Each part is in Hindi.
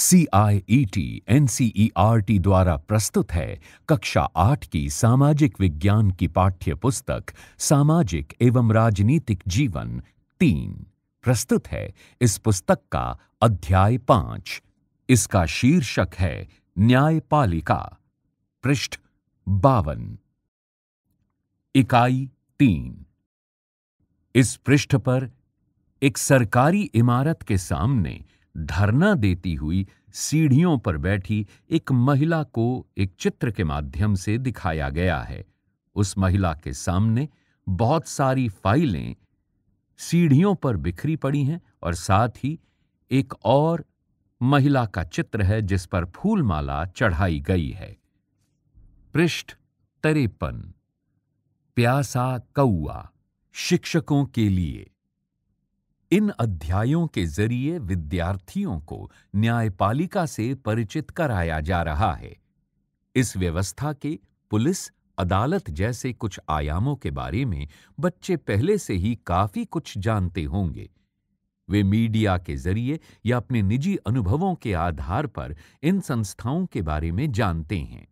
C I E T N C E R T द्वारा प्रस्तुत है कक्षा आठ की सामाजिक विज्ञान की पाठ्य पुस्तक सामाजिक एवं राजनीतिक जीवन तीन प्रस्तुत है इस पुस्तक का अध्याय पांच इसका शीर्षक है न्यायपालिका पृष्ठ बावन इकाई तीन इस पृष्ठ पर एक सरकारी इमारत के सामने धरना देती हुई सीढ़ियों पर बैठी एक महिला को एक चित्र के माध्यम से दिखाया गया है उस महिला के सामने बहुत सारी फाइलें सीढ़ियों पर बिखरी पड़ी हैं और साथ ही एक और महिला का चित्र है जिस पर फूलमाला चढ़ाई गई है पृष्ठ तरेपन प्यासा कौआ शिक्षकों के लिए इन अध्यायों के जरिए विद्यार्थियों को न्यायपालिका से परिचित कराया जा रहा है इस व्यवस्था के पुलिस अदालत जैसे कुछ आयामों के बारे में बच्चे पहले से ही काफी कुछ जानते होंगे वे मीडिया के जरिए या अपने निजी अनुभवों के आधार पर इन संस्थाओं के बारे में जानते हैं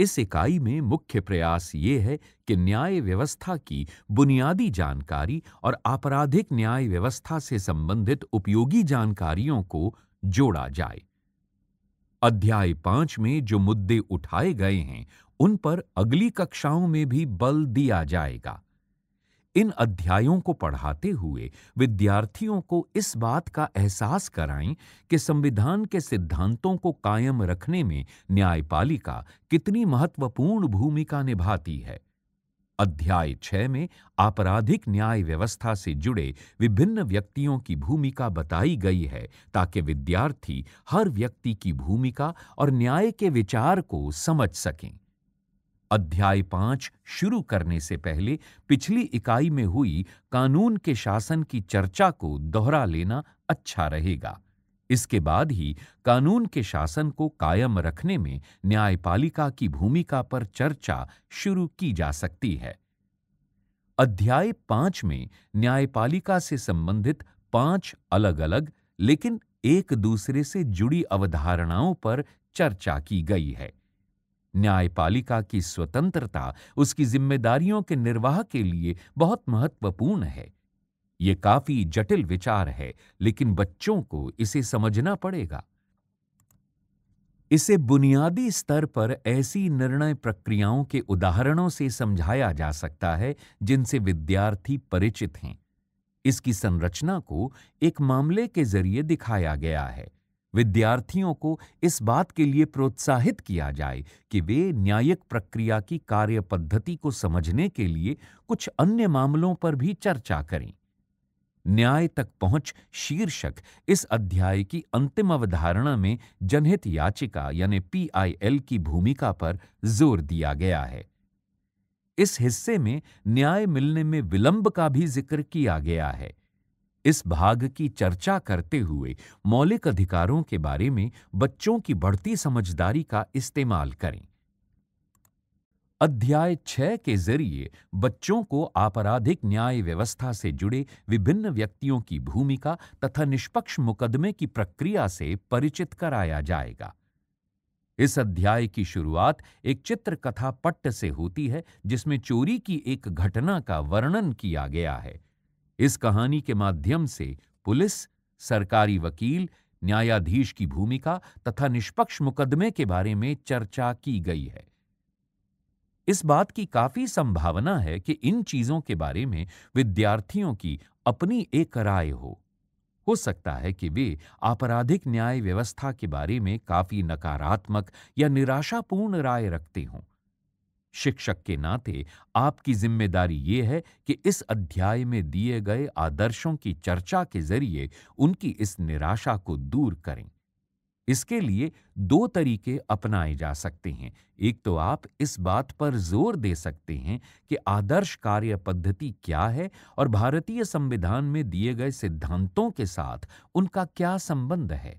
इस इकाई में मुख्य प्रयास ये है कि न्याय व्यवस्था की बुनियादी जानकारी और आपराधिक न्याय व्यवस्था से संबंधित उपयोगी जानकारियों को जोड़ा जाए अध्याय पांच में जो मुद्दे उठाए गए हैं उन पर अगली कक्षाओं में भी बल दिया जाएगा इन अध्यायों को पढ़ाते हुए विद्यार्थियों को इस बात का एहसास कराएं कि संविधान के सिद्धांतों को कायम रखने में न्यायपालिका कितनी महत्वपूर्ण भूमिका निभाती है अध्याय छह में आपराधिक न्याय व्यवस्था से जुड़े विभिन्न व्यक्तियों की भूमिका बताई गई है ताकि विद्यार्थी हर व्यक्ति की भूमिका और न्याय के विचार को समझ सकें अध्याय पांच शुरू करने से पहले पिछली इकाई में हुई कानून के शासन की चर्चा को दोहरा लेना अच्छा रहेगा इसके बाद ही कानून के शासन को कायम रखने में न्यायपालिका की भूमिका पर चर्चा शुरू की जा सकती है अध्याय पांच में न्यायपालिका से संबंधित पांच अलग अलग लेकिन एक दूसरे से जुड़ी अवधारणाओं पर चर्चा की गई है न्यायपालिका की स्वतंत्रता उसकी जिम्मेदारियों के निर्वाह के लिए बहुत महत्वपूर्ण है ये काफी जटिल विचार है लेकिन बच्चों को इसे समझना पड़ेगा इसे बुनियादी स्तर पर ऐसी निर्णय प्रक्रियाओं के उदाहरणों से समझाया जा सकता है जिनसे विद्यार्थी परिचित हैं इसकी संरचना को एक मामले के जरिए दिखाया गया है विद्यार्थियों को इस बात के लिए प्रोत्साहित किया जाए कि वे न्यायिक प्रक्रिया की कार्य पद्धति को समझने के लिए कुछ अन्य मामलों पर भी चर्चा करें न्याय तक पहुंच शीर्षक इस अध्याय की अंतिम अवधारणा में जनहित याचिका यानी पीआईएल की भूमिका पर जोर दिया गया है इस हिस्से में न्याय मिलने में विलंब का भी जिक्र किया गया है इस भाग की चर्चा करते हुए मौलिक अधिकारों के बारे में बच्चों की बढ़ती समझदारी का इस्तेमाल करें अध्याय छह के जरिए बच्चों को आपराधिक न्याय व्यवस्था से जुड़े विभिन्न व्यक्तियों की भूमिका तथा निष्पक्ष मुकदमे की प्रक्रिया से परिचित कराया जाएगा इस अध्याय की शुरुआत एक चित्रकथा पट्ट से होती है जिसमें चोरी की एक घटना का वर्णन किया गया है इस कहानी के माध्यम से पुलिस सरकारी वकील न्यायाधीश की भूमिका तथा निष्पक्ष मुकदमे के बारे में चर्चा की गई है इस बात की काफी संभावना है कि इन चीजों के बारे में विद्यार्थियों की अपनी एक राय हो हो सकता है कि वे आपराधिक न्याय व्यवस्था के बारे में काफी नकारात्मक या निराशापूर्ण राय रखते हों शिक्षक के नाते आपकी जिम्मेदारी ये है कि इस अध्याय में दिए गए आदर्शों की चर्चा के जरिए उनकी इस निराशा को दूर करें इसके लिए दो तरीके अपनाए जा सकते हैं एक तो आप इस बात पर जोर दे सकते हैं कि आदर्श कार्य पद्धति क्या है और भारतीय संविधान में दिए गए सिद्धांतों के साथ उनका क्या संबंध है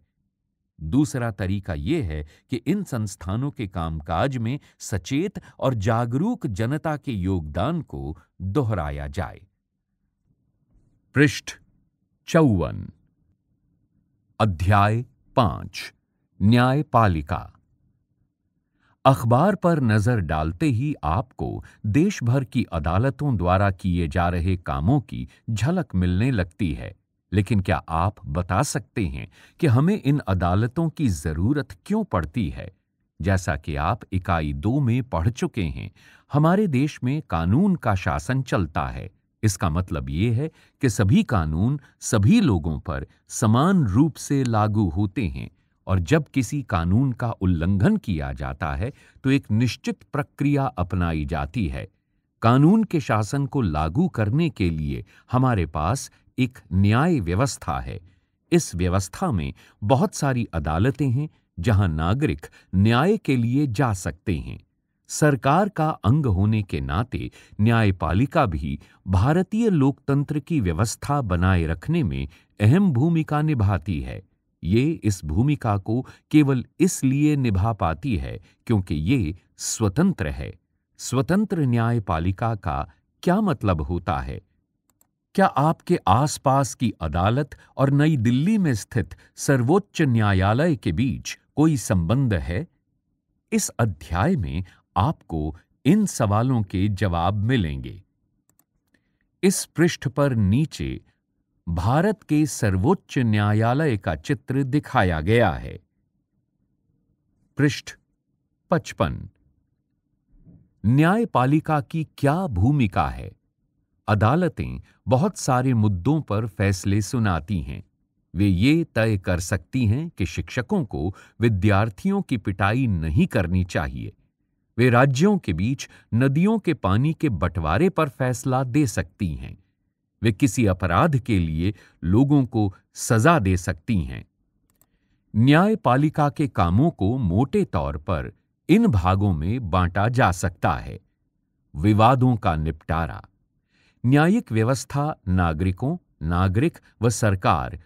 दूसरा तरीका यह है कि इन संस्थानों के कामकाज में सचेत और जागरूक जनता के योगदान को दोहराया जाए पृष्ठ चौवन अध्याय पांच न्यायपालिका अखबार पर नजर डालते ही आपको देशभर की अदालतों द्वारा किए जा रहे कामों की झलक मिलने लगती है लेकिन क्या आप बता सकते हैं कि हमें इन अदालतों की जरूरत क्यों पड़ती है जैसा कि आप इकाई दो में पढ़ चुके हैं हमारे देश में कानून का शासन चलता है इसका मतलब ये है कि सभी कानून सभी लोगों पर समान रूप से लागू होते हैं और जब किसी कानून का उल्लंघन किया जाता है तो एक निश्चित प्रक्रिया अपनाई जाती है कानून के शासन को लागू करने के लिए हमारे पास एक न्याय व्यवस्था है इस व्यवस्था में बहुत सारी अदालतें हैं जहां नागरिक न्याय के लिए जा सकते हैं सरकार का अंग होने के नाते न्यायपालिका भी भारतीय लोकतंत्र की व्यवस्था बनाए रखने में अहम भूमिका निभाती है ये इस भूमिका को केवल इसलिए निभा पाती है क्योंकि ये स्वतंत्र है स्वतंत्र न्यायपालिका का क्या मतलब होता है क्या आपके आसपास की अदालत और नई दिल्ली में स्थित सर्वोच्च न्यायालय के बीच कोई संबंध है इस अध्याय में आपको इन सवालों के जवाब मिलेंगे इस पृष्ठ पर नीचे भारत के सर्वोच्च न्यायालय का चित्र दिखाया गया है पृष्ठ पचपन न्यायपालिका की क्या भूमिका है अदालतें बहुत सारे मुद्दों पर फैसले सुनाती हैं वे ये तय कर सकती हैं कि शिक्षकों को विद्यार्थियों की पिटाई नहीं करनी चाहिए वे राज्यों के बीच नदियों के पानी के बंटवारे पर फैसला दे सकती हैं वे किसी अपराध के लिए लोगों को सजा दे सकती हैं न्यायपालिका के कामों को मोटे तौर पर इन भागों में बांटा जा सकता है विवादों का निपटारा न्यायिक व्यवस्था नागरिकों नागरिक व सरकार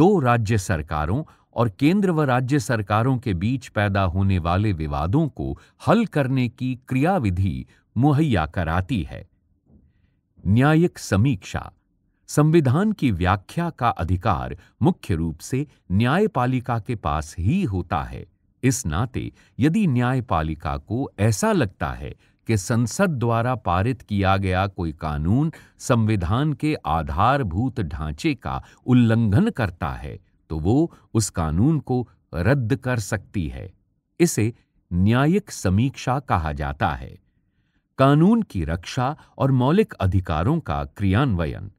दो राज्य सरकारों और केंद्र व राज्य सरकारों के बीच पैदा होने वाले विवादों को हल करने की क्रियाविधि मुहैया कराती है न्यायिक समीक्षा संविधान की व्याख्या का अधिकार मुख्य रूप से न्यायपालिका के पास ही होता है इस नाते यदि न्यायपालिका को ऐसा लगता है कि संसद द्वारा पारित किया गया कोई कानून संविधान के आधारभूत ढांचे का उल्लंघन करता है तो वो उस कानून को रद्द कर सकती है इसे न्यायिक समीक्षा कहा जाता है कानून की रक्षा और मौलिक अधिकारों का क्रियान्वयन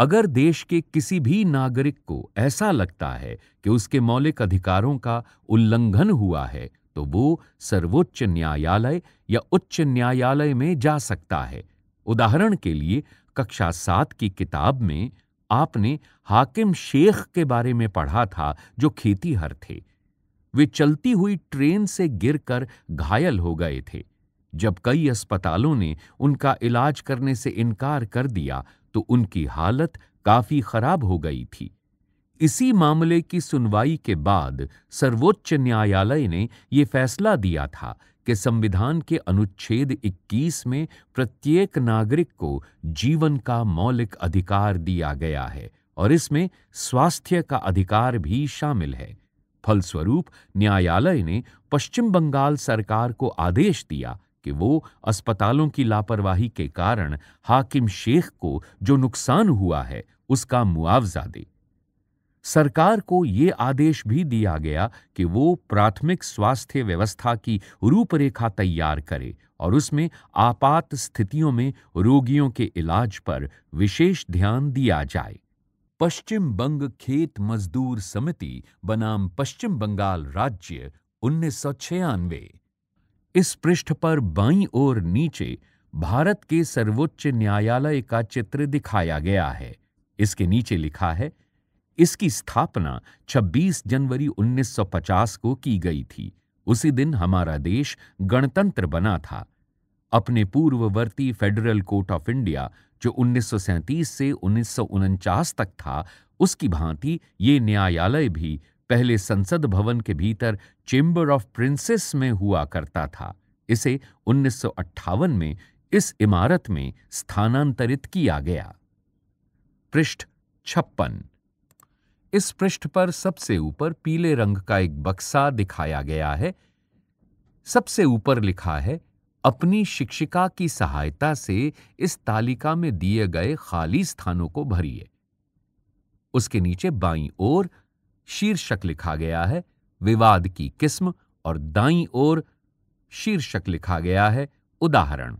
अगर देश के किसी भी नागरिक को ऐसा लगता है कि उसके मौलिक अधिकारों का उल्लंघन हुआ है तो वो सर्वोच्च न्यायालय या उच्च न्यायालय में जा सकता है उदाहरण के लिए कक्षा सात की किताब में आपने हाकिम शेख के बारे में पढ़ा था जो खेतीहर थे वे चलती हुई ट्रेन से गिरकर घायल हो गए थे जब कई अस्पतालों ने उनका इलाज करने से इनकार कर दिया तो उनकी हालत काफी खराब हो गई थी इसी मामले की सुनवाई के बाद सर्वोच्च न्यायालय ने ये फैसला दिया था कि संविधान के अनुच्छेद 21 में प्रत्येक नागरिक को जीवन का मौलिक अधिकार दिया गया है और इसमें स्वास्थ्य का अधिकार भी शामिल है फलस्वरूप न्यायालय ने पश्चिम बंगाल सरकार को आदेश दिया कि वो अस्पतालों की लापरवाही के कारण हाकिम शेख को जो नुकसान हुआ है उसका मुआवजा दे सरकार को ये आदेश भी दिया गया कि वो प्राथमिक स्वास्थ्य व्यवस्था की रूपरेखा तैयार करे और उसमें आपात स्थितियों में रोगियों के इलाज पर विशेष ध्यान दिया जाए पश्चिम बंग खेत मजदूर समिति बनाम पश्चिम बंगाल राज्य उन्नीस इस पृष्ठ पर बाई ओर नीचे भारत के सर्वोच्च न्यायालय का चित्र दिखाया गया है इसके नीचे लिखा है इसकी स्थापना 26 जनवरी 1950 को की गई थी उसी दिन हमारा देश गणतंत्र बना था अपने पूर्ववर्ती फेडरल कोर्ट ऑफ इंडिया जो उन्नीस से उन्नीस तक था उसकी भांति ये न्यायालय भी पहले संसद भवन के भीतर चेंबर ऑफ प्रिंसेस में हुआ करता था इसे उन्नीस में इस इमारत में स्थानांतरित किया गया पृष्ठ छप्पन इस पृष्ठ पर सबसे ऊपर पीले रंग का एक बक्सा दिखाया गया है सबसे ऊपर लिखा है अपनी शिक्षिका की सहायता से इस तालिका में दिए गए खाली स्थानों को भरिए उसके नीचे बाईं ओर शीर्षक लिखा गया है विवाद की किस्म और दाई ओर शीर्षक लिखा गया है उदाहरण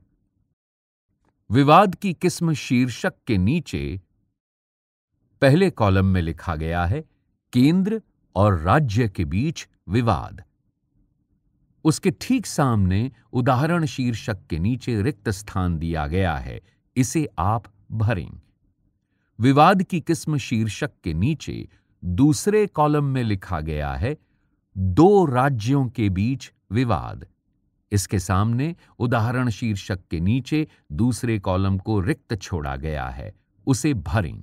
विवाद की किस्म शीर्षक के नीचे पहले कॉलम में लिखा गया है केंद्र और राज्य के बीच विवाद उसके ठीक सामने उदाहरण शीर्षक के नीचे रिक्त स्थान दिया गया है इसे आप भरें विवाद की किस्म शीर्षक के नीचे दूसरे कॉलम में लिखा गया है दो राज्यों के बीच विवाद इसके सामने उदाहरण शीर्षक के नीचे दूसरे कॉलम को रिक्त छोड़ा गया है उसे भरें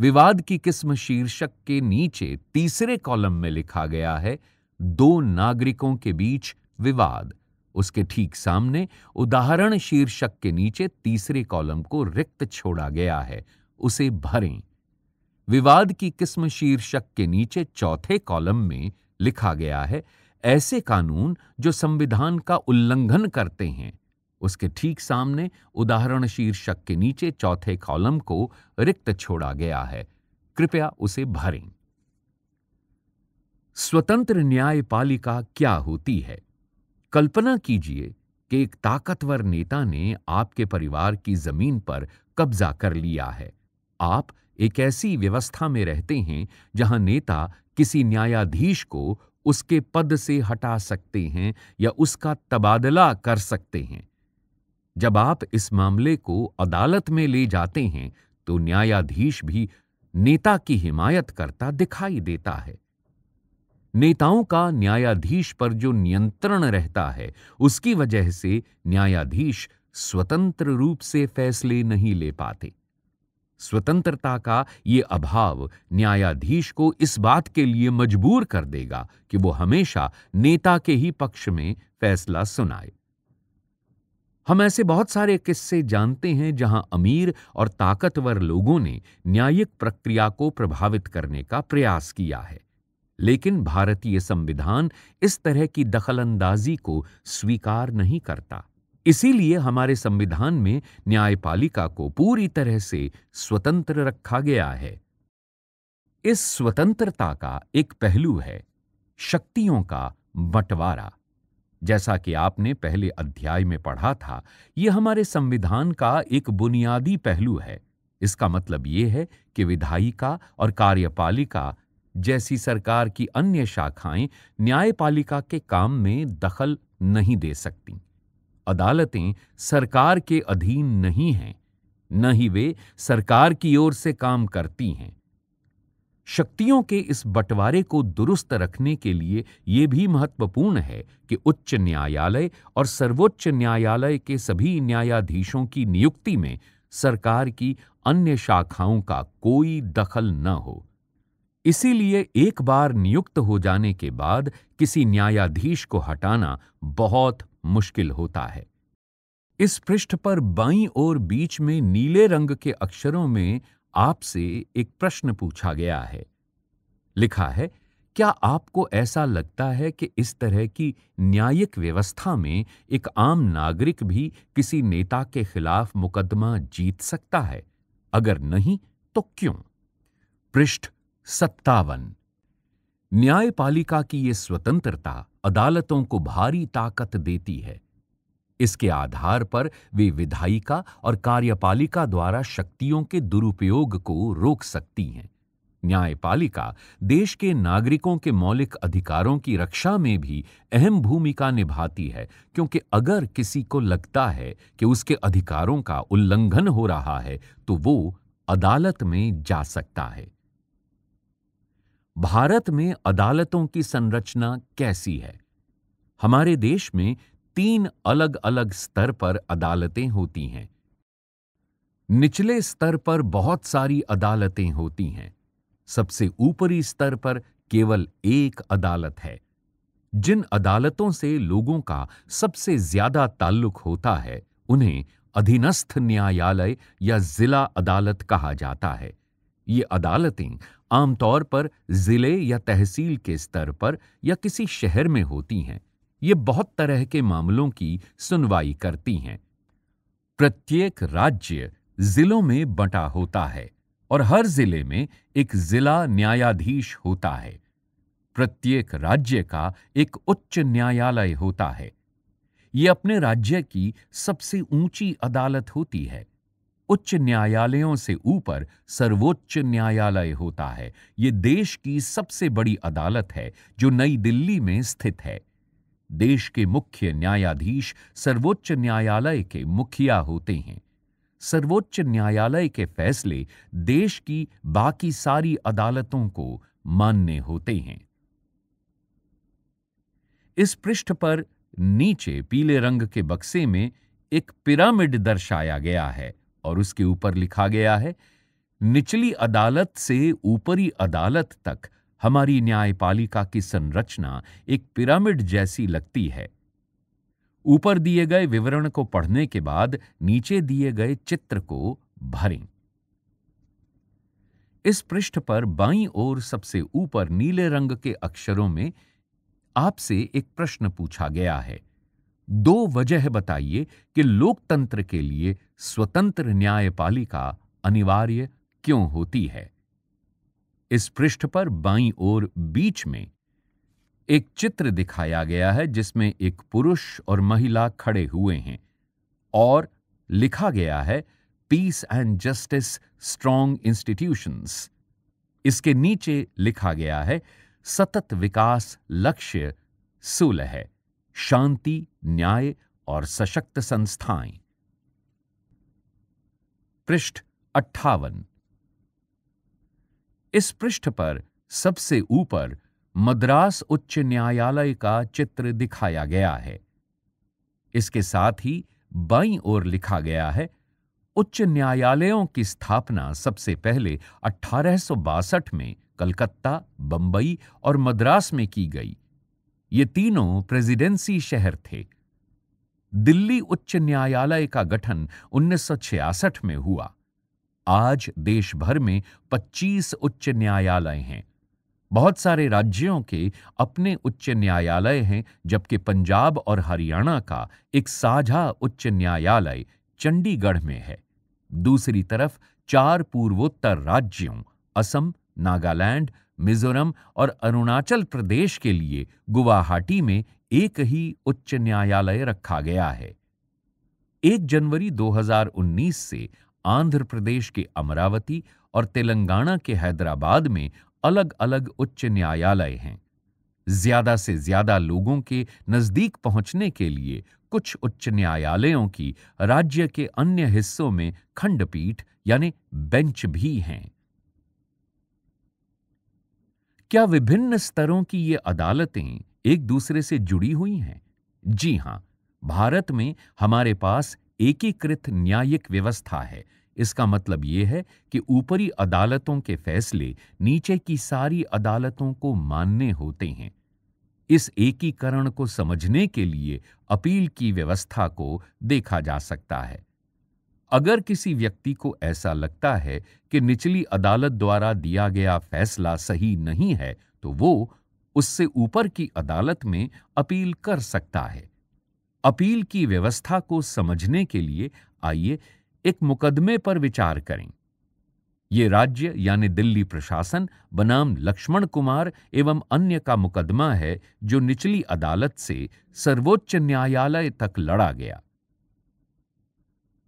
विवाद की किस्म शीर्षक के नीचे तीसरे कॉलम में लिखा गया है दो नागरिकों के बीच विवाद उसके ठीक सामने उदाहरण शीर्षक के नीचे तीसरे कॉलम को रिक्त छोड़ा गया है उसे भरें विवाद की किस्म शीर्षक के नीचे चौथे कॉलम में लिखा गया है ऐसे कानून जो संविधान का उल्लंघन करते हैं उसके ठीक सामने उदाहरण शीर्षक के नीचे चौथे कॉलम को रिक्त छोड़ा गया है कृपया उसे भरें स्वतंत्र न्यायपालिका क्या होती है कल्पना कीजिए कि एक ताकतवर नेता ने आपके परिवार की जमीन पर कब्जा कर लिया है आप एक ऐसी व्यवस्था में रहते हैं जहां नेता किसी न्यायाधीश को उसके पद से हटा सकते हैं या उसका तबादला कर सकते हैं जब आप इस मामले को अदालत में ले जाते हैं तो न्यायाधीश भी नेता की हिमायत करता दिखाई देता है नेताओं का न्यायाधीश पर जो नियंत्रण रहता है उसकी वजह से न्यायाधीश स्वतंत्र रूप से फैसले नहीं ले पाते स्वतंत्रता का ये अभाव न्यायाधीश को इस बात के लिए मजबूर कर देगा कि वो हमेशा नेता के ही पक्ष में फैसला सुनाए हम ऐसे बहुत सारे किस्से जानते हैं जहां अमीर और ताकतवर लोगों ने न्यायिक प्रक्रिया को प्रभावित करने का प्रयास किया है लेकिन भारतीय संविधान इस तरह की दखलंदाजी को स्वीकार नहीं करता इसीलिए हमारे संविधान में न्यायपालिका को पूरी तरह से स्वतंत्र रखा गया है इस स्वतंत्रता का एक पहलू है शक्तियों का बंटवारा जैसा कि आपने पहले अध्याय में पढ़ा था यह हमारे संविधान का एक बुनियादी पहलू है इसका मतलब ये है कि विधायिका और कार्यपालिका जैसी सरकार की अन्य शाखाएं न्यायपालिका के काम में दखल नहीं दे सकती अदालतें सरकार के अधीन नहीं हैं न ही वे सरकार की ओर से काम करती हैं शक्तियों के इस बंटवारे को दुरुस्त रखने के लिए ये भी महत्वपूर्ण है कि उच्च न्यायालय और सर्वोच्च न्यायालय के सभी न्यायाधीशों की नियुक्ति में सरकार की अन्य शाखाओं का कोई दखल न हो इसीलिए एक बार नियुक्त हो जाने के बाद किसी न्यायाधीश को हटाना बहुत मुश्किल होता है इस पृष्ठ पर बाईं ओर बीच में नीले रंग के अक्षरों में आपसे एक प्रश्न पूछा गया है लिखा है क्या आपको ऐसा लगता है कि इस तरह की न्यायिक व्यवस्था में एक आम नागरिक भी किसी नेता के खिलाफ मुकदमा जीत सकता है अगर नहीं तो क्यों पृष्ठ सत्तावन न्यायपालिका की यह स्वतंत्रता अदालतों को भारी ताकत देती है इसके आधार पर वे विधायिका और कार्यपालिका द्वारा शक्तियों के दुरुपयोग को रोक सकती हैं न्यायपालिका देश के नागरिकों के मौलिक अधिकारों की रक्षा में भी अहम भूमिका निभाती है क्योंकि अगर किसी को लगता है कि उसके अधिकारों का उल्लंघन हो रहा है तो वो अदालत में जा सकता है भारत में अदालतों की संरचना कैसी है हमारे देश में तीन अलग अलग स्तर पर अदालतें होती हैं निचले स्तर पर बहुत सारी अदालतें होती हैं सबसे ऊपरी स्तर पर केवल एक अदालत है जिन अदालतों से लोगों का सबसे ज्यादा ताल्लुक होता है उन्हें अधीनस्थ न्यायालय या जिला अदालत कहा जाता है ये अदालतें आमतौर पर जिले या तहसील के स्तर पर या किसी शहर में होती हैं ये बहुत तरह के मामलों की सुनवाई करती हैं प्रत्येक राज्य जिलों में बंटा होता है और हर जिले में एक जिला न्यायाधीश होता है प्रत्येक राज्य का एक उच्च न्यायालय होता है ये अपने राज्य की सबसे ऊंची अदालत होती है उच्च न्यायालयों से ऊपर सर्वोच्च न्यायालय होता है ये देश की सबसे बड़ी अदालत है जो नई दिल्ली में स्थित है देश के मुख्य न्यायाधीश सर्वोच्च न्यायालय के मुखिया होते हैं सर्वोच्च न्यायालय के फैसले देश की बाकी सारी अदालतों को मान्य होते हैं इस पृष्ठ पर नीचे पीले रंग के बक्से में एक पिरामिड दर्शाया गया है और उसके ऊपर लिखा गया है निचली अदालत से ऊपरी अदालत तक हमारी न्यायपालिका की संरचना एक पिरामिड जैसी लगती है ऊपर दिए गए विवरण को पढ़ने के बाद नीचे दिए गए चित्र को भरें इस पृष्ठ पर बाईं ओर सबसे ऊपर नीले रंग के अक्षरों में आपसे एक प्रश्न पूछा गया है दो वजह बताइए कि लोकतंत्र के लिए स्वतंत्र न्यायपालिका अनिवार्य क्यों होती है इस पृष्ठ पर बाईं ओर बीच में एक चित्र दिखाया गया है जिसमें एक पुरुष और महिला खड़े हुए हैं और लिखा गया है peace and justice strong institutions इसके नीचे लिखा गया है सतत विकास लक्ष्य सुलह है शांति न्याय और सशक्त संस्थाएं पृष्ठ अट्ठावन इस पृष्ठ पर सबसे ऊपर मद्रास उच्च न्यायालय का चित्र दिखाया गया है इसके साथ ही बाई ओर लिखा गया है उच्च न्यायालयों की स्थापना सबसे पहले अठारह में कलकत्ता बंबई और मद्रास में की गई ये तीनों प्रेसिडेंसी शहर थे दिल्ली उच्च न्यायालय का गठन 1966 में हुआ आज देश भर में 25 उच्च न्यायालय हैं बहुत सारे राज्यों के अपने उच्च न्यायालय हैं जबकि पंजाब और हरियाणा का एक साझा उच्च न्यायालय चंडीगढ़ में है दूसरी तरफ चार पूर्वोत्तर राज्यों असम नागालैंड मिजोरम और अरुणाचल प्रदेश के लिए गुवाहाटी में एक ही उच्च न्यायालय रखा गया है एक जनवरी 2019 से आंध्र प्रदेश के अमरावती और तेलंगाना के हैदराबाद में अलग अलग उच्च न्यायालय हैं ज्यादा से ज्यादा लोगों के नजदीक पहुंचने के लिए कुछ उच्च न्यायालयों की राज्य के अन्य हिस्सों में खंडपीठ यानी बेंच भी हैं क्या विभिन्न स्तरों की ये अदालतें एक दूसरे से जुड़ी हुई हैं जी हां भारत में हमारे पास एकीकृत न्यायिक व्यवस्था है इसका मतलब यह है कि ऊपरी अदालतों के फैसले नीचे की सारी अदालतों को मानने होते हैं इस एकीकरण को समझने के लिए अपील की व्यवस्था को देखा जा सकता है अगर किसी व्यक्ति को ऐसा लगता है कि निचली अदालत द्वारा दिया गया फैसला सही नहीं है तो वो उससे ऊपर की अदालत में अपील कर सकता है अपील की व्यवस्था को समझने के लिए आइए एक मुकदमे पर विचार करें ये राज्य यानी दिल्ली प्रशासन बनाम लक्ष्मण कुमार एवं अन्य का मुकदमा है जो निचली अदालत से सर्वोच्च न्यायालय तक लड़ा गया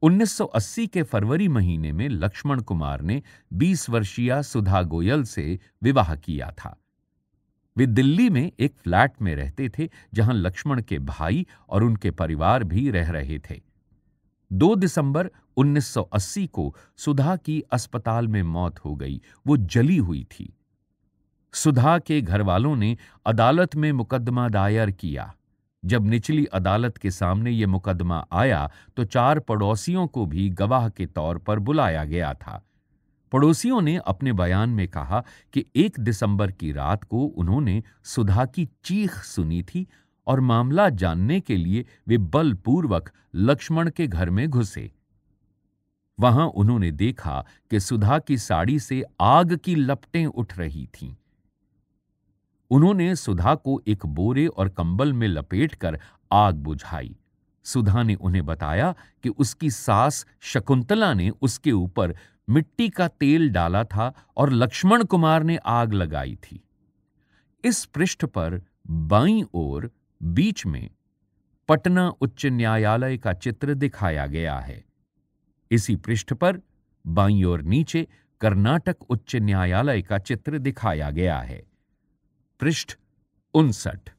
1980 के फरवरी महीने में लक्ष्मण कुमार ने 20 वर्षीय सुधा गोयल से विवाह किया था वे दिल्ली में एक फ्लैट में रहते थे जहां लक्ष्मण के भाई और उनके परिवार भी रह रहे थे 2 दिसंबर 1980 को सुधा की अस्पताल में मौत हो गई वो जली हुई थी सुधा के घर वालों ने अदालत में मुकदमा दायर किया जब निचली अदालत के सामने ये मुकदमा आया तो चार पड़ोसियों को भी गवाह के तौर पर बुलाया गया था पड़ोसियों ने अपने बयान में कहा कि एक दिसंबर की रात को उन्होंने सुधा की चीख सुनी थी और मामला जानने के लिए वे बलपूर्वक लक्ष्मण के घर में घुसे वहां उन्होंने देखा कि सुधा की साड़ी से आग की लपटें उठ रही थीं। उन्होंने सुधा को एक बोरे और कंबल में लपेटकर आग बुझाई सुधा ने उन्हें बताया कि उसकी सास शकुंतला ने उसके ऊपर मिट्टी का तेल डाला था और लक्ष्मण कुमार ने आग लगाई थी इस पृष्ठ पर बाई ओर बीच में पटना उच्च न्यायालय का चित्र दिखाया गया है इसी पृष्ठ पर बाई ओर नीचे कर्नाटक उच्च न्यायालय का चित्र दिखाया गया है पृष्ठ उनसठ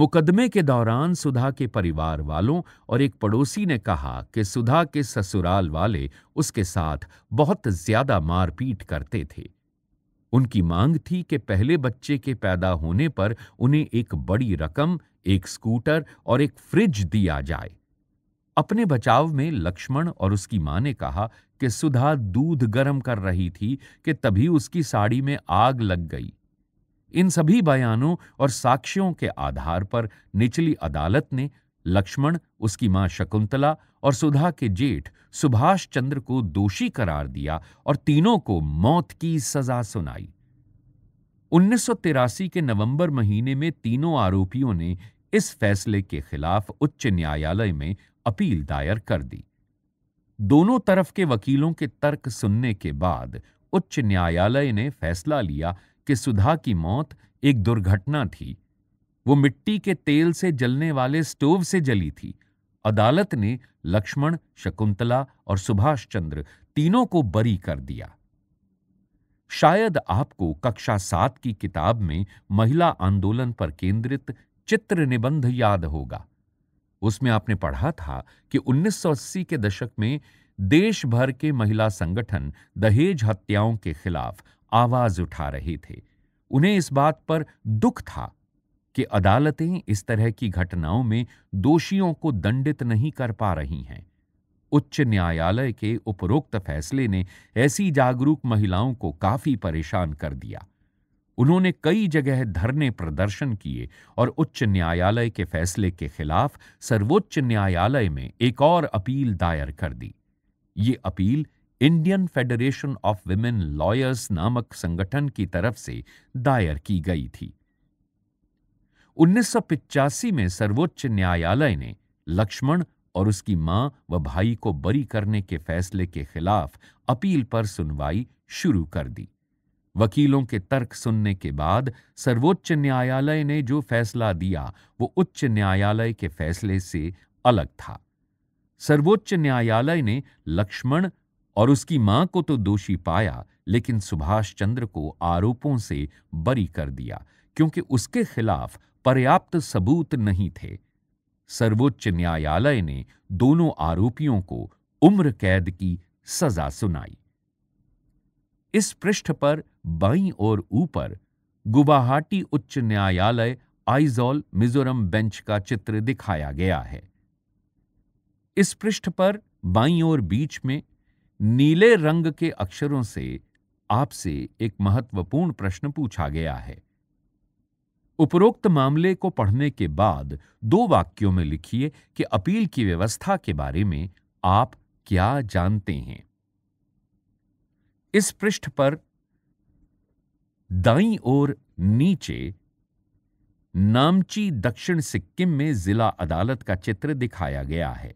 मुकदमे के दौरान सुधा के परिवार वालों और एक पड़ोसी ने कहा कि सुधा के ससुराल वाले उसके साथ बहुत ज्यादा मारपीट करते थे उनकी मांग थी कि पहले बच्चे के पैदा होने पर उन्हें एक बड़ी रकम एक स्कूटर और एक फ्रिज दिया जाए अपने बचाव में लक्ष्मण और उसकी मां ने कहा कि सुधा दूध गर्म कर रही थी कि तभी उसकी साड़ी में आग लग गई इन सभी बयानों और साक्ष्यों के आधार पर निचली अदालत ने लक्ष्मण उसकी मां शकुंतला और सुधा के जेठ सुभाष चंद्र को दोषी करार दिया और तीनों को मौत की सजा सुनाई उन्नीस के नवंबर महीने में तीनों आरोपियों ने इस फैसले के खिलाफ उच्च न्यायालय में अपील दायर कर दी दोनों तरफ के वकीलों के तर्क सुनने के बाद उच्च न्यायालय ने फैसला लिया कि सुधा की मौत एक दुर्घटना थी वो मिट्टी के तेल से जलने वाले स्टोव से जली थी अदालत ने लक्ष्मण शकुंतला और सुभाष चंद्र तीनों को बरी कर दिया शायद आपको कक्षा सात की किताब में महिला आंदोलन पर केंद्रित चित्र निबंध याद होगा उसमें आपने पढ़ा था कि 1980 के दशक में देश भर के महिला संगठन दहेज हत्याओं के खिलाफ आवाज उठा रहे थे उन्हें इस बात पर दुख था कि अदालतें इस तरह की घटनाओं में दोषियों को दंडित नहीं कर पा रही हैं उच्च न्यायालय के उपरोक्त फैसले ने ऐसी जागरूक महिलाओं को काफी परेशान कर दिया उन्होंने कई जगह धरने प्रदर्शन किए और उच्च न्यायालय के फैसले के खिलाफ सर्वोच्च न्यायालय में एक और अपील दायर कर दी ये appeal Indian federation of women lawyers नामक संगठन की तरफ से दायर की गई थी उन्नीस में सर्वोच्च न्यायालय ने लक्ष्मण और उसकी मां व भाई को बरी करने के फैसले के खिलाफ अपील पर सुनवाई शुरू कर दी वकीलों के तर्क सुनने के बाद सर्वोच्च न्यायालय ने जो फैसला दिया वो उच्च न्यायालय के फैसले से अलग था सर्वोच्च न्यायालय ने लक्ष्मण और उसकी मां को तो दोषी पाया लेकिन सुभाष चंद्र को आरोपों से बरी कर दिया क्योंकि उसके खिलाफ पर्याप्त सबूत नहीं थे सर्वोच्च न्यायालय ने दोनों आरोपियों को उम्र कैद की सजा सुनाई इस पृष्ठ पर बाई और ऊपर गुवाहाटी उच्च न्यायालय आइजॉल मिजोरम बेंच का चित्र दिखाया गया है इस पृष्ठ पर बाई और बीच में नीले रंग के अक्षरों से आपसे एक महत्वपूर्ण प्रश्न पूछा गया है उपरोक्त मामले को पढ़ने के बाद दो वाक्यों में लिखिए कि अपील की व्यवस्था के बारे में आप क्या जानते हैं इस पृष्ठ पर दाई ओर नीचे नामची दक्षिण सिक्किम में जिला अदालत का चित्र दिखाया गया है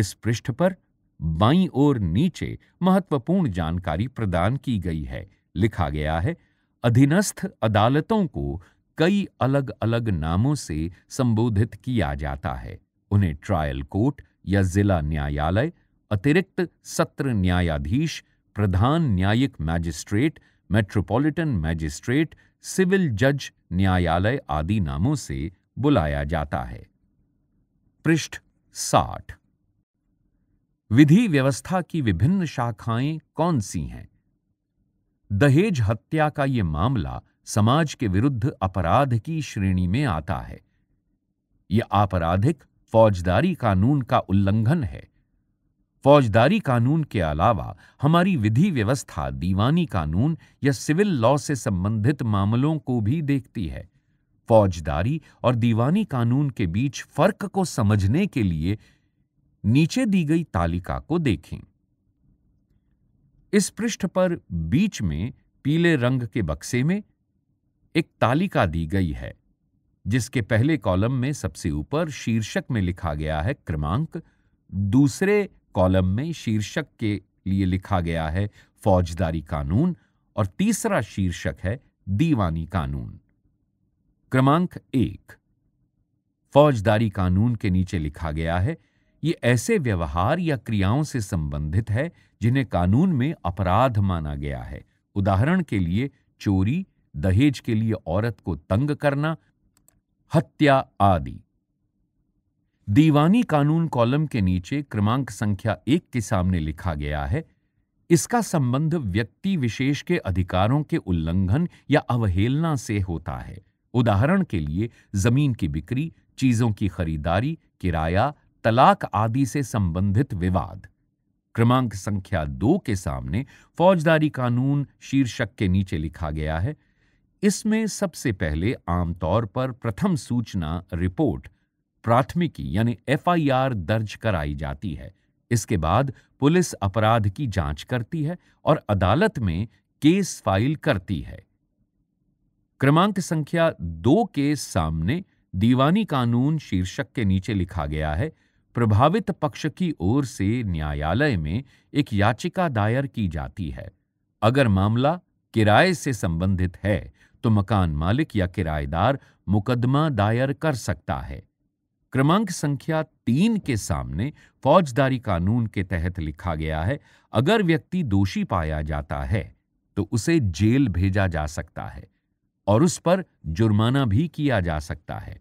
इस पृष्ठ पर बाई और नीचे महत्वपूर्ण जानकारी प्रदान की गई है लिखा गया है अधीनस्थ अदालतों को कई अलग अलग नामों से संबोधित किया जाता है उन्हें ट्रायल कोर्ट या जिला न्यायालय अतिरिक्त सत्र न्यायाधीश प्रधान न्यायिक मैजिस्ट्रेट मेट्रोपॉलिटन मैजिस्ट्रेट सिविल जज न्यायालय आदि नामों से बुलाया जाता है पृष्ठ साठ विधि व्यवस्था की विभिन्न शाखाएं कौन सी हैं दहेज हत्या का यह मामला समाज के विरुद्ध अपराध की श्रेणी में आता है यह आपराधिक फौजदारी कानून का उल्लंघन है फौजदारी कानून के अलावा हमारी विधि व्यवस्था दीवानी कानून या सिविल लॉ से संबंधित मामलों को भी देखती है फौजदारी और दीवानी कानून के बीच फर्क को समझने के लिए नीचे दी गई तालिका को देखें इस पृष्ठ पर बीच में पीले रंग के बक्से में एक तालिका दी गई है जिसके पहले कॉलम में सबसे ऊपर शीर्षक में लिखा गया है क्रमांक दूसरे कॉलम में शीर्षक के लिए लिखा गया है फौजदारी कानून और तीसरा शीर्षक है दीवानी कानून क्रमांक एक फौजदारी कानून के नीचे लिखा गया है ये ऐसे व्यवहार या क्रियाओं से संबंधित है जिन्हें कानून में अपराध माना गया है उदाहरण के लिए चोरी दहेज के लिए औरत को तंग करना हत्या आदि दीवानी कानून कॉलम के नीचे क्रमांक संख्या एक के सामने लिखा गया है इसका संबंध व्यक्ति विशेष के अधिकारों के उल्लंघन या अवहेलना से होता है उदाहरण के लिए जमीन की बिक्री चीजों की खरीदारी किराया तलाक आदि से संबंधित विवाद क्रमांक संख्या दो के सामने फौजदारी कानून शीर्षक के नीचे लिखा गया है इसमें सबसे पहले आमतौर पर प्रथम सूचना रिपोर्ट प्राथमिकी यानी एफआईआर दर्ज कराई जाती है इसके बाद पुलिस अपराध की जांच करती है और अदालत में केस फाइल करती है क्रमांक संख्या दो के सामने दीवानी कानून शीर्षक के नीचे लिखा गया है प्रभावित पक्ष की ओर से न्यायालय में एक याचिका दायर की जाती है अगर मामला किराए से संबंधित है तो मकान मालिक या किराएदार मुकदमा दायर कर सकता है क्रमांक संख्या तीन के सामने फौजदारी कानून के तहत लिखा गया है अगर व्यक्ति दोषी पाया जाता है तो उसे जेल भेजा जा सकता है और उस पर जुर्माना भी किया जा सकता है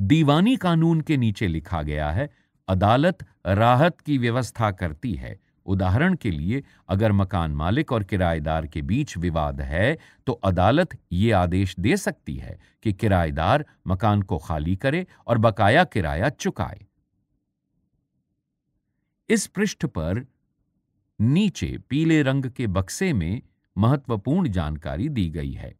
दीवानी कानून के नीचे लिखा गया है अदालत राहत की व्यवस्था करती है उदाहरण के लिए अगर मकान मालिक और किराएदार के बीच विवाद है तो अदालत ये आदेश दे सकती है कि किराएदार मकान को खाली करे और बकाया किराया चुकाए इस पृष्ठ पर नीचे पीले रंग के बक्से में महत्वपूर्ण जानकारी दी गई है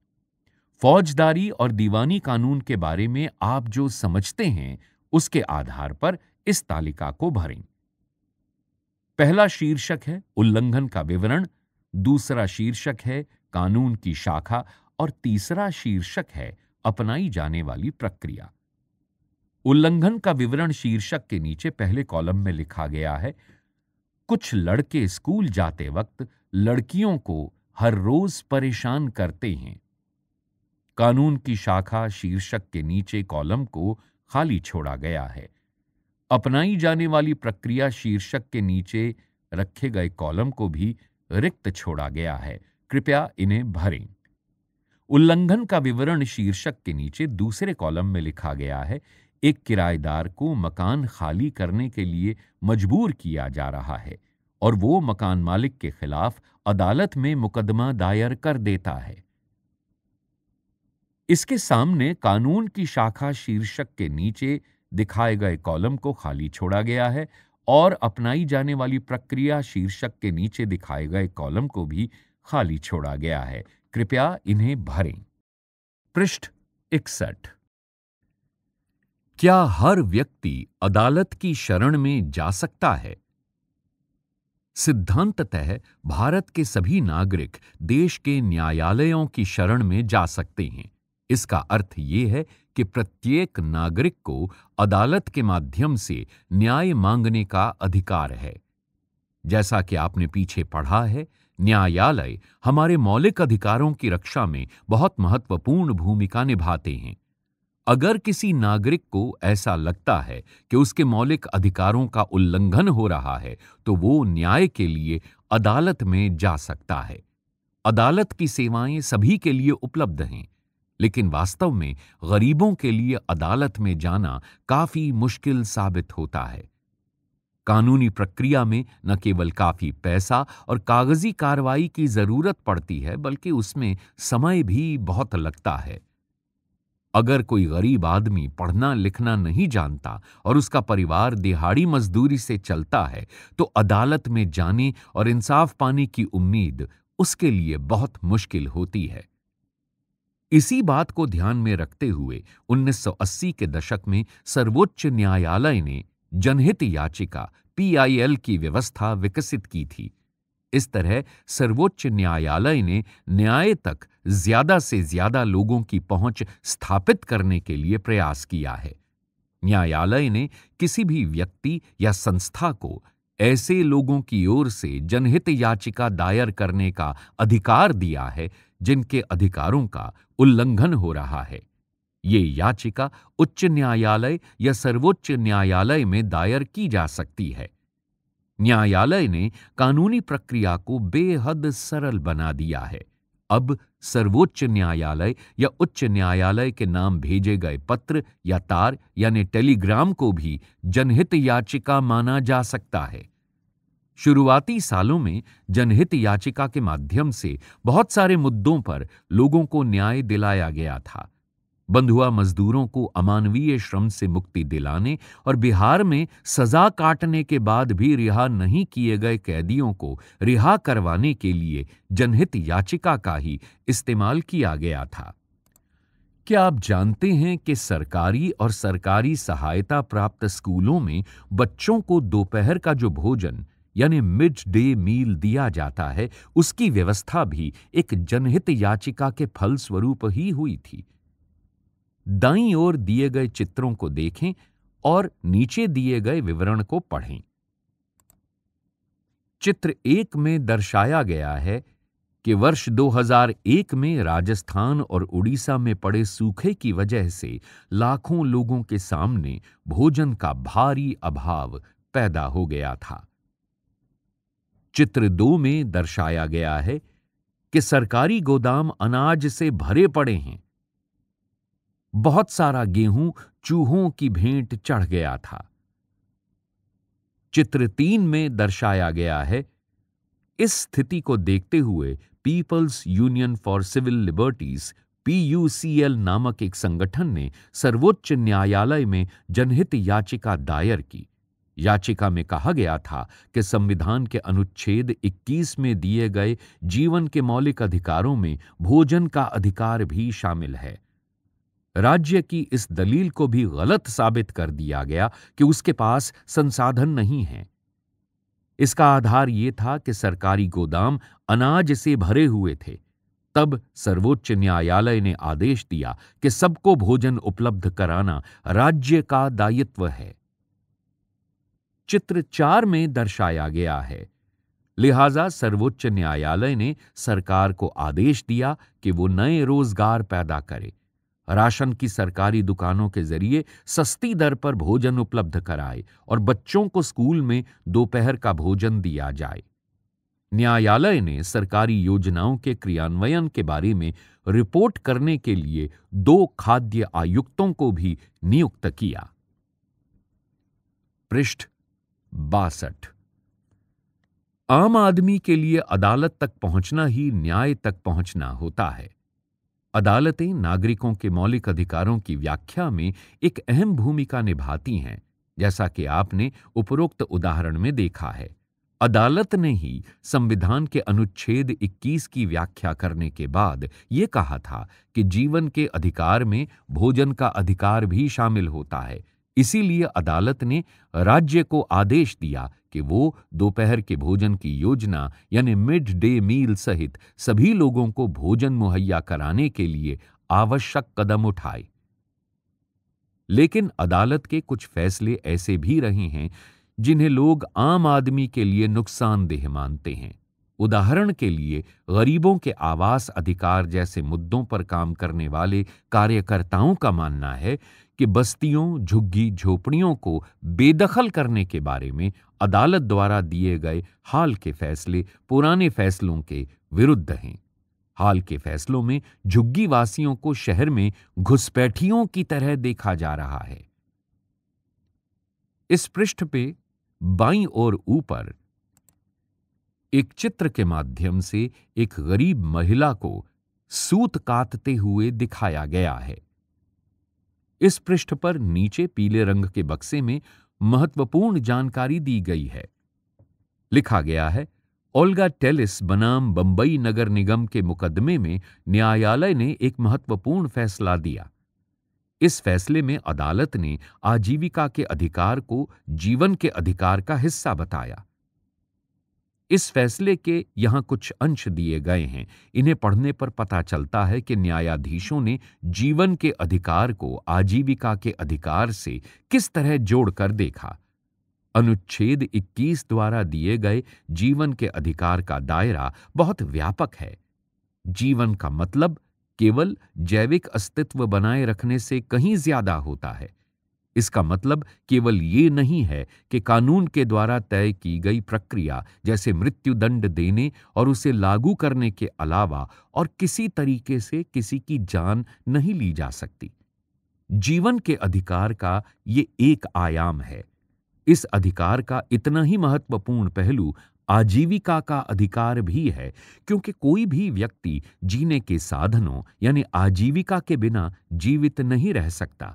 फौजदारी और दीवानी कानून के बारे में आप जो समझते हैं उसके आधार पर इस तालिका को भरें पहला शीर्षक है उल्लंघन का विवरण दूसरा शीर्षक है कानून की शाखा और तीसरा शीर्षक है अपनाई जाने वाली प्रक्रिया उल्लंघन का विवरण शीर्षक के नीचे पहले कॉलम में लिखा गया है कुछ लड़के स्कूल जाते वक्त लड़कियों को हर रोज परेशान करते हैं कानून की शाखा शीर्षक के नीचे कॉलम को खाली छोड़ा गया है अपनाई जाने वाली प्रक्रिया शीर्षक के नीचे रखे गए कॉलम को भी रिक्त छोड़ा गया है कृपया इन्हें भरें उल्लंघन का विवरण शीर्षक के नीचे दूसरे कॉलम में लिखा गया है एक किराएदार को मकान खाली करने के लिए मजबूर किया जा रहा है और वो मकान मालिक के खिलाफ अदालत में मुकदमा दायर कर देता है इसके सामने कानून की शाखा शीर्षक के नीचे दिखाए गए कॉलम को खाली छोड़ा गया है और अपनाई जाने वाली प्रक्रिया शीर्षक के नीचे दिखाए गए कॉलम को भी खाली छोड़ा गया है कृपया इन्हें भरें पृष्ठ इकसठ क्या हर व्यक्ति अदालत की शरण में जा सकता है सिद्धांततः भारत के सभी नागरिक देश के न्यायालयों की शरण में जा सकते हैं इसका अर्थ ये है कि प्रत्येक नागरिक को अदालत के माध्यम से न्याय मांगने का अधिकार है जैसा कि आपने पीछे पढ़ा है न्यायालय हमारे मौलिक अधिकारों की रक्षा में बहुत महत्वपूर्ण भूमिका निभाते हैं अगर किसी नागरिक को ऐसा लगता है कि उसके मौलिक अधिकारों का उल्लंघन हो रहा है तो वो न्याय के लिए अदालत में जा सकता है अदालत की सेवाएं सभी के लिए उपलब्ध हैं लेकिन वास्तव में गरीबों के लिए अदालत में जाना काफी मुश्किल साबित होता है कानूनी प्रक्रिया में न केवल काफी पैसा और कागजी कार्रवाई की जरूरत पड़ती है बल्कि उसमें समय भी बहुत लगता है अगर कोई गरीब आदमी पढ़ना लिखना नहीं जानता और उसका परिवार दिहाड़ी मजदूरी से चलता है तो अदालत में जाने और इंसाफ पाने की उम्मीद उसके लिए बहुत मुश्किल होती है इसी बात को ध्यान में रखते हुए 1980 के दशक में सर्वोच्च न्यायालय ने जनहित याचिका पीआईएल की व्यवस्था विकसित की थी इस तरह सर्वोच्च न्यायालय ने न्याय तक ज्यादा से ज्यादा लोगों की पहुंच स्थापित करने के लिए प्रयास किया है न्यायालय ने किसी भी व्यक्ति या संस्था को ऐसे लोगों की ओर से जनहित याचिका दायर करने का अधिकार दिया है जिनके अधिकारों का उल्लंघन हो रहा है ये याचिका उच्च न्यायालय या सर्वोच्च न्यायालय में दायर की जा सकती है न्यायालय ने कानूनी प्रक्रिया को बेहद सरल बना दिया है अब सर्वोच्च न्यायालय या उच्च न्यायालय के नाम भेजे गए पत्र या तार यानी टेलीग्राम को भी जनहित याचिका माना जा सकता है शुरुआती सालों में जनहित याचिका के माध्यम से बहुत सारे मुद्दों पर लोगों को न्याय दिलाया गया था बंधुआ मजदूरों को अमानवीय श्रम से मुक्ति दिलाने और बिहार में सजा काटने के बाद भी रिहा नहीं किए गए कैदियों को रिहा करवाने के लिए जनहित याचिका का ही इस्तेमाल किया गया था क्या आप जानते हैं कि सरकारी और सरकारी सहायता प्राप्त स्कूलों में बच्चों को दोपहर का जो भोजन यानी मिड डे मील दिया जाता है उसकी व्यवस्था भी एक जनहित याचिका के फलस्वरूप ही हुई थी दाई ओर दिए गए चित्रों को देखें और नीचे दिए गए विवरण को पढ़ें चित्र एक में दर्शाया गया है कि वर्ष 2001 में राजस्थान और उड़ीसा में पड़े सूखे की वजह से लाखों लोगों के सामने भोजन का भारी अभाव पैदा हो गया था चित्र दो में दर्शाया गया है कि सरकारी गोदाम अनाज से भरे पड़े हैं बहुत सारा गेहूं चूहों की भेंट चढ़ गया था चित्र तीन में दर्शाया गया है इस स्थिति को देखते हुए people's union for civil liberties PUCL नामक एक संगठन ने सर्वोच्च न्यायालय में जनहित याचिका दायर की याचिका में कहा गया था कि संविधान के अनुच्छेद 21 में दिए गए जीवन के मौलिक अधिकारों में भोजन का अधिकार भी शामिल है राज्य की इस दलील को भी गलत साबित कर दिया गया कि उसके पास संसाधन नहीं है इसका आधार ये था कि सरकारी गोदाम अनाज से भरे हुए थे तब सर्वोच्च न्यायालय ने आदेश दिया कि सबको भोजन उपलब्ध कराना राज्य का दायित्व है चित्र चार में दर्शाया गया है लिहाजा सर्वोच्च न्यायालय ने सरकार को आदेश दिया कि वो नए रोजगार पैदा करे राशन की सरकारी दुकानों के जरिए सस्ती दर पर भोजन उपलब्ध कराए और बच्चों को स्कूल में दोपहर का भोजन दिया जाए न्यायालय ने सरकारी योजनाओं के क्रियान्वयन के बारे में रिपोर्ट करने के लिए दो खाद्य आयुक्तों को भी नियुक्त किया पृष्ठ बासठ आम आदमी के लिए अदालत तक पहुंचना ही न्याय तक पहुंचना होता है अदालतें नागरिकों के मौलिक अधिकारों की व्याख्या में एक अहम भूमिका निभाती हैं जैसा कि आपने उपरोक्त उदाहरण में देखा है अदालत ने ही संविधान के अनुच्छेद 21 की व्याख्या करने के बाद ये कहा था कि जीवन के अधिकार में भोजन का अधिकार भी शामिल होता है इसीलिए अदालत ने राज्य को आदेश दिया कि वो दोपहर के भोजन की योजना यानी मिड डे मील सहित सभी लोगों को भोजन मुहैया कराने के लिए आवश्यक कदम उठाए लेकिन अदालत के कुछ फैसले ऐसे भी रहे हैं जिन्हें लोग आम आदमी के लिए नुकसानदेह मानते हैं उदाहरण के लिए गरीबों के आवास अधिकार जैसे मुद्दों पर काम करने वाले कार्यकर्ताओं का मानना है कि बस्तियों झुग्गी झोपड़ियों को बेदखल करने के बारे में अदालत द्वारा दिए गए हाल के फैसले पुराने फैसलों के विरुद्ध हैं हाल के फैसलों में झुग्गी वासियों को शहर में घुसपैठियों की तरह देखा जा रहा है इस पृष्ठ पे बाई और ऊपर एक चित्र के माध्यम से एक गरीब महिला को सूत कातते हुए दिखाया गया है इस पृष्ठ पर नीचे पीले रंग के बक्से में महत्वपूर्ण जानकारी दी गई है लिखा गया है ओल्गा टेलिस बनाम बंबई नगर निगम के मुकदमे में न्यायालय ने एक महत्वपूर्ण फैसला दिया इस फैसले में अदालत ने आजीविका के अधिकार को जीवन के अधिकार का हिस्सा बताया इस फैसले के यहाँ कुछ अंश दिए गए हैं इन्हें पढ़ने पर पता चलता है कि न्यायाधीशों ने जीवन के अधिकार को आजीविका के अधिकार से किस तरह जोड़कर देखा अनुच्छेद 21 द्वारा दिए गए जीवन के अधिकार का दायरा बहुत व्यापक है जीवन का मतलब केवल जैविक अस्तित्व बनाए रखने से कहीं ज्यादा होता है इसका मतलब केवल ये नहीं है कि कानून के द्वारा तय की गई प्रक्रिया जैसे मृत्युदंड देने और उसे लागू करने के अलावा और किसी तरीके से किसी की जान नहीं ली जा सकती जीवन के अधिकार का ये एक आयाम है इस अधिकार का इतना ही महत्वपूर्ण पहलू आजीविका का अधिकार भी है क्योंकि कोई भी व्यक्ति जीने के साधनों यानी आजीविका के बिना जीवित नहीं रह सकता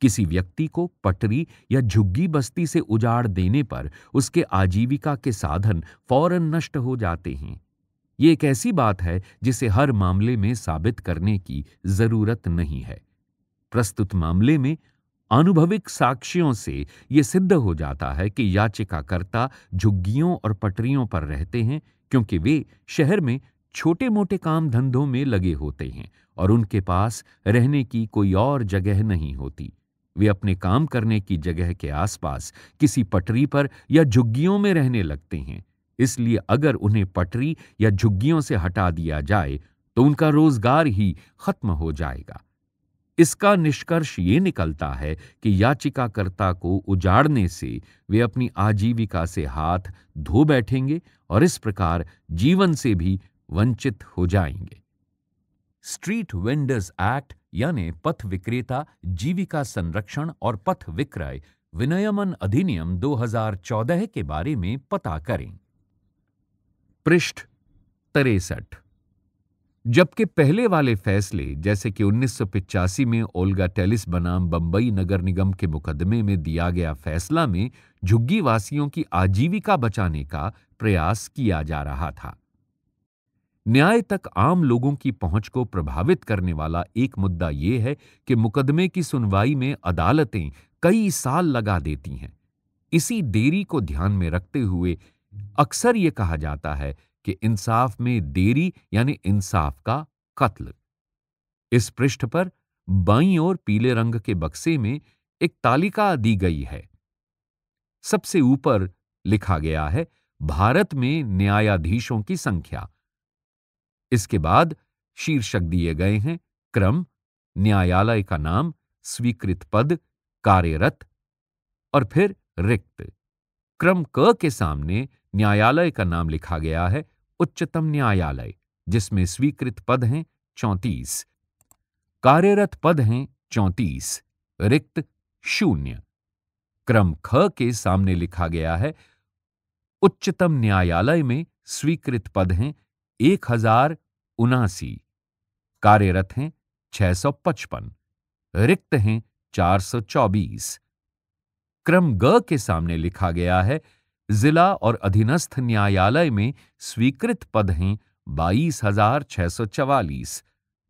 किसी व्यक्ति को पटरी या झुग्गी बस्ती से उजाड़ देने पर उसके आजीविका के साधन फौरन नष्ट हो जाते हैं ये एक ऐसी बात है जिसे हर मामले में साबित करने की जरूरत नहीं है प्रस्तुत मामले में आनुभविक साक्षियों से ये सिद्ध हो जाता है कि याचिकाकर्ता झुग्गियों और पटरियों पर रहते हैं क्योंकि वे शहर में छोटे मोटे काम धंधों में लगे होते हैं और उनके पास रहने की कोई और जगह नहीं होती वे अपने काम करने की जगह के आसपास किसी पटरी पर या झुग्गियों में रहने लगते हैं इसलिए अगर उन्हें पटरी या झुग्गियों से हटा दिया जाए तो उनका रोजगार ही खत्म हो जाएगा इसका निष्कर्ष ये निकलता है कि याचिकाकर्ता को उजाड़ने से वे अपनी आजीविका से हाथ धो बैठेंगे और इस प्रकार जीवन से भी वंचित हो जाएंगे स्ट्रीट वेंडर्स एक्ट यानी पथ विक्रेता जीविका संरक्षण और पथ विक्रय विनियमन अधिनियम 2014 के बारे में पता करें पृष्ठ तिरसठ जबकि पहले वाले फैसले जैसे कि 1985 में ओल्गा टेलिस बनाम बंबई नगर निगम के मुकदमे में दिया गया फैसला में झुग्गी वासियों की आजीविका बचाने का प्रयास किया जा रहा था न्याय तक आम लोगों की पहुंच को प्रभावित करने वाला एक मुद्दा ये है कि मुकदमे की सुनवाई में अदालतें कई साल लगा देती हैं इसी देरी को ध्यान में रखते हुए अक्सर ये कहा जाता है कि इंसाफ में देरी यानी इंसाफ का कत्ल इस पृष्ठ पर बाई और पीले रंग के बक्से में एक तालिका दी गई है सबसे ऊपर लिखा गया है भारत में न्यायाधीशों की संख्या इसके बाद शीर्षक दिए गए हैं क्रम न्यायालय का नाम स्वीकृत पद कार्यरत और फिर रिक्त क्रम क के सामने न्यायालय का नाम लिखा गया है उच्चतम न्यायालय जिसमें स्वीकृत पद हैं चौंतीस कार्यरत पद हैं चौंतीस रिक्त शून्य क्रम ख के सामने लिखा गया है उच्चतम न्यायालय में स्वीकृत पद हैं एक हजार उनासी कार्यरत हैं 655, रिक्त हैं 424। क्रम ग के सामने लिखा गया है जिला और अधीनस्थ न्यायालय में स्वीकृत पद हैं 22,644,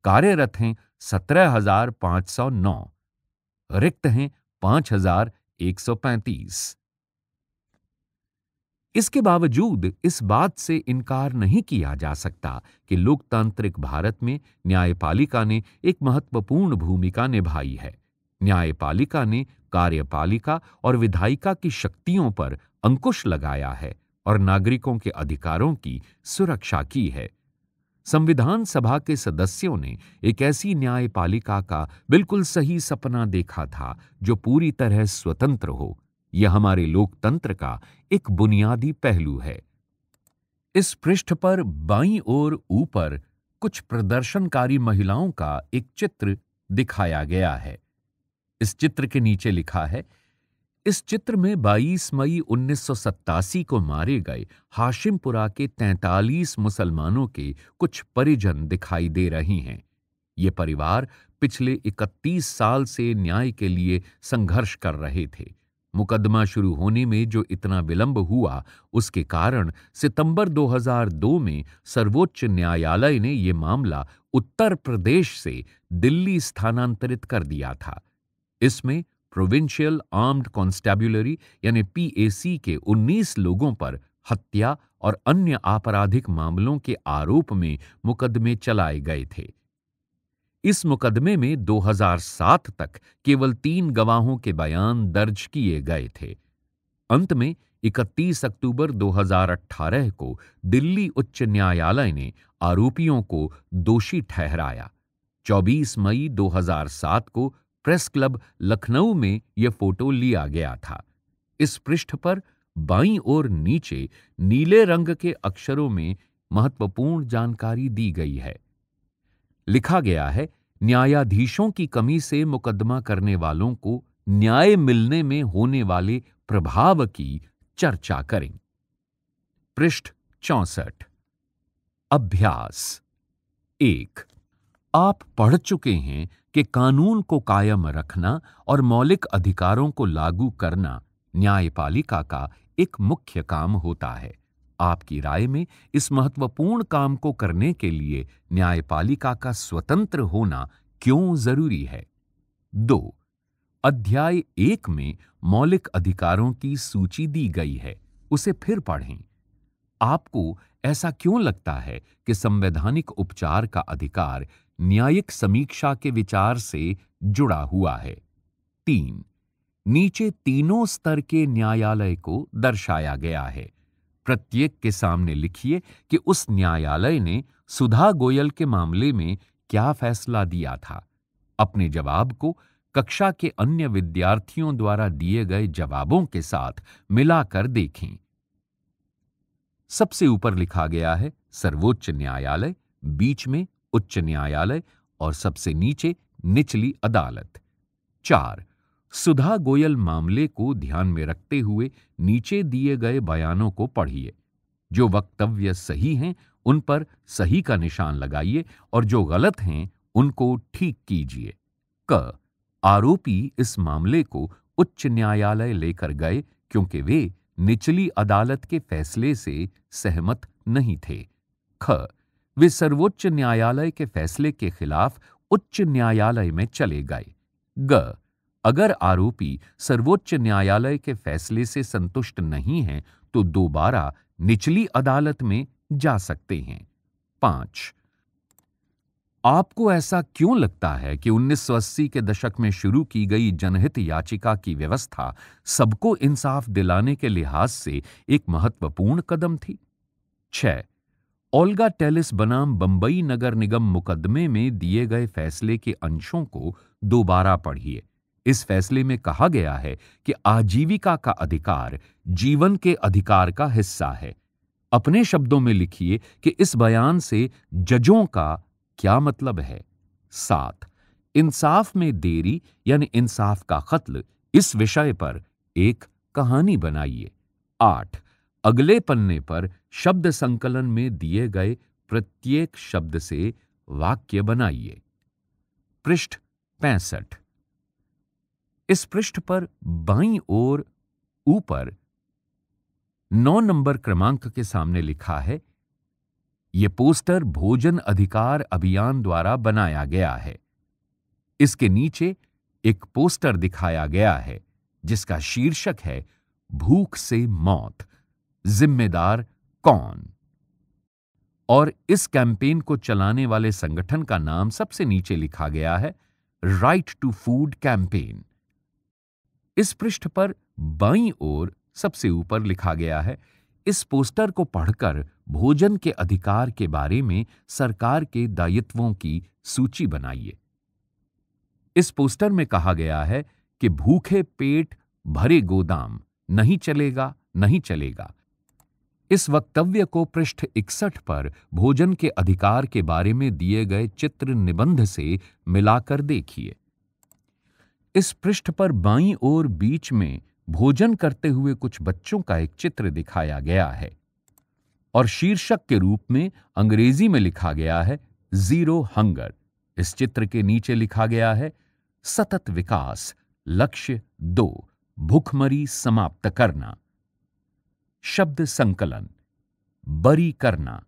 कार्यरत हैं 17,509, रिक्त हैं 5,135। इसके बावजूद इस बात से इनकार नहीं किया जा सकता कि लोकतांत्रिक भारत में न्यायपालिका ने एक महत्वपूर्ण भूमिका निभाई है न्यायपालिका ने कार्यपालिका और विधायिका की शक्तियों पर अंकुश लगाया है और नागरिकों के अधिकारों की सुरक्षा की है संविधान सभा के सदस्यों ने एक ऐसी न्यायपालिका का बिल्कुल सही सपना देखा था जो पूरी तरह स्वतंत्र हो यह हमारे लोकतंत्र का एक बुनियादी पहलू है इस पृष्ठ पर बाईं ओर ऊपर कुछ प्रदर्शनकारी महिलाओं का एक चित्र दिखाया गया है इस चित्र के नीचे लिखा है इस चित्र में 22 मई उन्नीस को मारे गए हाशिमपुरा के 43 मुसलमानों के कुछ परिजन दिखाई दे रहे हैं ये परिवार पिछले 31 साल से न्याय के लिए संघर्ष कर रहे थे मुकदमा शुरू होने में जो इतना विलंब हुआ उसके कारण सितंबर 2002 में सर्वोच्च न्यायालय ने यह मामला उत्तर प्रदेश से दिल्ली स्थानांतरित कर दिया था इसमें प्रोविंशियल आर्म्ड कॉन्स्टेबुलरी यानी पीएसी के 19 लोगों पर हत्या और अन्य आपराधिक मामलों के आरोप में मुकदमे चलाए गए थे इस मुकदमे में 2007 तक केवल तीन गवाहों के बयान दर्ज किए गए थे अंत में 31 अक्टूबर 2018 को दिल्ली उच्च न्यायालय ने आरोपियों को दोषी ठहराया 24 मई 2007 को प्रेस क्लब लखनऊ में यह फोटो लिया गया था इस पृष्ठ पर बाई ओर नीचे नीले रंग के अक्षरों में महत्वपूर्ण जानकारी दी गई है लिखा गया है न्यायाधीशों की कमी से मुकदमा करने वालों को न्याय मिलने में होने वाले प्रभाव की चर्चा करें पृष्ठ चौसठ अभ्यास एक आप पढ़ चुके हैं कि कानून को कायम रखना और मौलिक अधिकारों को लागू करना न्यायपालिका का एक मुख्य काम होता है आपकी राय में इस महत्वपूर्ण काम को करने के लिए न्यायपालिका का स्वतंत्र होना क्यों जरूरी है दो अध्याय एक में मौलिक अधिकारों की सूची दी गई है उसे फिर पढ़ें आपको ऐसा क्यों लगता है कि संवैधानिक उपचार का अधिकार न्यायिक समीक्षा के विचार से जुड़ा हुआ है तीन नीचे तीनों स्तर के न्यायालय को दर्शाया गया है प्रत्येक के सामने लिखिए कि उस न्यायालय ने सुधा गोयल के मामले में क्या फैसला दिया था अपने जवाब को कक्षा के अन्य विद्यार्थियों द्वारा दिए गए जवाबों के साथ मिलाकर देखें सबसे ऊपर लिखा गया है सर्वोच्च न्यायालय बीच में उच्च न्यायालय और सबसे नीचे निचली अदालत चार सुधा गोयल मामले को ध्यान में रखते हुए नीचे दिए गए बयानों को पढ़िए जो वक्तव्य सही हैं उन पर सही का निशान लगाइए और जो गलत हैं उनको ठीक कीजिए क आरोपी इस मामले को उच्च न्यायालय लेकर गए क्योंकि वे निचली अदालत के फैसले से सहमत नहीं थे ख वे सर्वोच्च न्यायालय के फैसले के खिलाफ उच्च न्यायालय में चले गए ग अगर आरोपी सर्वोच्च न्यायालय के फैसले से संतुष्ट नहीं है तो दोबारा निचली अदालत में जा सकते हैं पांच आपको ऐसा क्यों लगता है कि अस्सी के दशक में शुरू की गई जनहित याचिका की व्यवस्था सबको इंसाफ दिलाने के लिहाज से एक महत्वपूर्ण कदम थी छह ओल्गा टेलिस बनाम बंबई नगर निगम मुकदमे में दिए गए फैसले के अंशों को दोबारा पढ़िए इस फैसले में कहा गया है कि आजीविका का अधिकार जीवन के अधिकार का हिस्सा है अपने शब्दों में लिखिए कि इस बयान से जजों का क्या मतलब है सात इंसाफ में देरी यानी इंसाफ का कत्ल इस विषय पर एक कहानी बनाइए आठ अगले पन्ने पर शब्द संकलन में दिए गए प्रत्येक शब्द से वाक्य बनाइए पृष्ठ पैंसठ इस पृष्ठ पर बाई ओर ऊपर नौ नंबर क्रमांक के सामने लिखा है यह पोस्टर भोजन अधिकार अभियान द्वारा बनाया गया है इसके नीचे एक पोस्टर दिखाया गया है जिसका शीर्षक है भूख से मौत जिम्मेदार कौन और इस कैंपेन को चलाने वाले संगठन का नाम सबसे नीचे लिखा गया है राइट टू फूड कैंपेन इस पृष्ठ पर बाई ओर सबसे ऊपर लिखा गया है इस पोस्टर को पढ़कर भोजन के अधिकार के बारे में सरकार के दायित्वों की सूची बनाइए इस पोस्टर में कहा गया है कि भूखे पेट भरे गोदाम नहीं चलेगा नहीं चलेगा इस वक्तव्य को पृष्ठ इकसठ पर भोजन के अधिकार के बारे में दिए गए चित्र निबंध से मिलाकर देखिए इस पृष्ठ पर बाईं ओर बीच में भोजन करते हुए कुछ बच्चों का एक चित्र दिखाया गया है और शीर्षक के रूप में अंग्रेजी में लिखा गया है जीरो हंगर इस चित्र के नीचे लिखा गया है सतत विकास लक्ष्य दो भूखमरी समाप्त करना शब्द संकलन बरी करना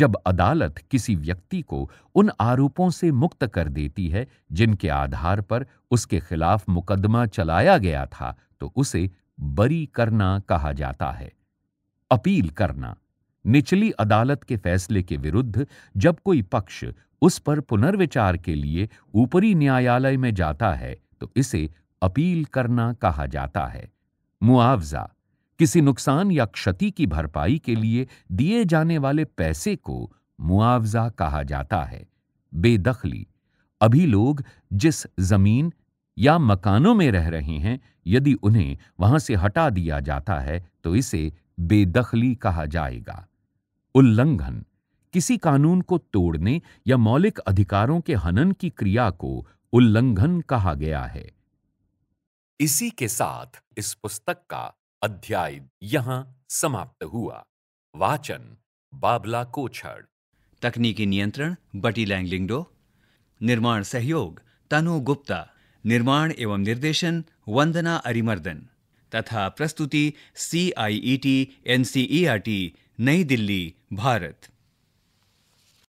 जब अदालत किसी व्यक्ति को उन आरोपों से मुक्त कर देती है जिनके आधार पर उसके खिलाफ मुकदमा चलाया गया था तो उसे बरी करना कहा जाता है अपील करना निचली अदालत के फैसले के विरुद्ध जब कोई पक्ष उस पर पुनर्विचार के लिए ऊपरी न्यायालय में जाता है तो इसे अपील करना कहा जाता है मुआवजा किसी नुकसान या क्षति की भरपाई के लिए दिए जाने वाले पैसे को मुआवजा कहा जाता है बेदखली अभी लोग जिस जमीन या मकानों में रह रहे हैं यदि उन्हें वहां से हटा दिया जाता है तो इसे बेदखली कहा जाएगा उल्लंघन किसी कानून को तोड़ने या मौलिक अधिकारों के हनन की क्रिया को उल्लंघन कहा गया है इसी के साथ इस पुस्तक का अध्याय यहाँ समाप्त हुआ वाचन बाबला कोछड़ तकनीकी नियंत्रण बटी लैंगलिंगडो निर्माण सहयोग तनु गुप्ता निर्माण एवं निर्देशन वंदना अरिमर्दन तथा प्रस्तुति C I E T N C E R T नई दिल्ली भारत